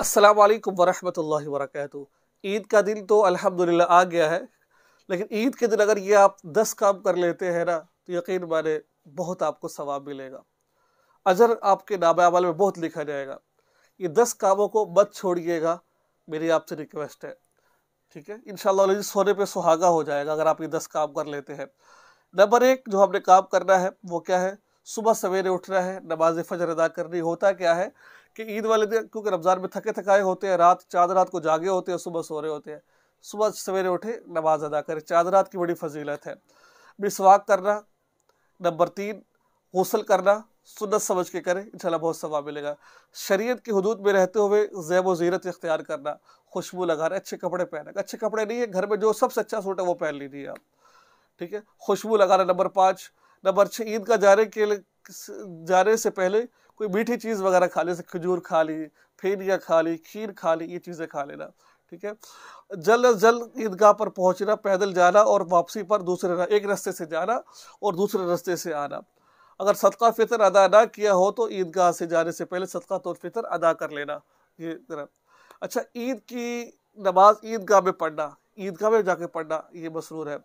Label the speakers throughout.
Speaker 1: अस्सलाम वालेकुम वरहमतुल्लाहि ईद का दिन तो अल्हम्दुलिल्लाह आ गया है लेकिन ईद के दिन अगर ये आप दस काम कर लेते हैं ना तो यकीन माने बहुत आपको सवाब मिलेगा अजर आपके नाम अमल में बहुत लिखा जाएगा ये दस कामों को मत छोड़िएगा मेरी आपसे रिक्वेस्ट है ठीक है इन सोने पर सुहागा हो जाएगा अगर आप ये दस काम कर लेते हैं नंबर एक जो हमने काम करना है वो क्या है सुबह सवेरे उठना है नमाज फजर अदा करनी होता क्या है कि ईद वाले दिन क्योंकि रमज़ान में थके थकाए होते हैं रात चाँद रात को जागे होते हैं सुबह सो रहे होते हैं सुबह सवेरे उठे नमाज अदा करें चाँद रात की बड़ी फजीलत है मिसवाक करना नंबर तीन गसल करना सुनत समझ के करें इंशाल्लाह बहुत सवाब मिलेगा शरीयत की हदूद में रहते हुए जैब व जीरत इख्तियार करना खुशबू लगाना अच्छे कपड़े पहनना अच्छे कपड़े नहीं है घर में जो सबसे अच्छा सूट है वो पहन लीजिए आप ठीक है खुशबू लगाना नंबर पाँच नंबर छः ईद का जाने के लिए जाने से पहले कोई मीठी चीज़ वगैरह खा ले जैसे खजूर खा ली फेनिया खा ली खीर खा ली ये चीज़ें खा लेना ठीक है जल्द अज जल्द ईदगाह पर पहुंचना पैदल जाना और वापसी पर दूसरे एक रास्ते से जाना और दूसरे रास्ते से आना अगर सदका फितर अदा ना किया हो तो ईदगाह से जाने से पहले सदका तो फितर अदा कर लेना ये अच्छा ईद की नमाज ईदगाह में पढ़ना ईदगाह में जाके पढ़ना ये मसरूर है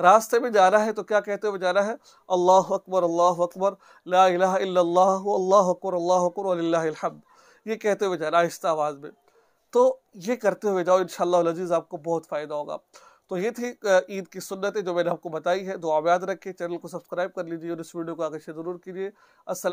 Speaker 1: रास्ते में जाना है तो क्या कहते हुए जाना है अल्लाह अकबर अल्लाह अकबर अल्लाह अकबर अल्लाह अकबर ये कहते हुए जाना आहिस्ता आवाज़ में तो ये करते हुए जाओ इन लजीज आपको बहुत फ़ायदा होगा तो ये थी ईद की सुन्नतें जो मैंने आपको बताई है आप याद रखें चैनल को सब्सक्राइब कर लीजिए और इस वीडियो को आगे शेयर जरूर कीजिए असल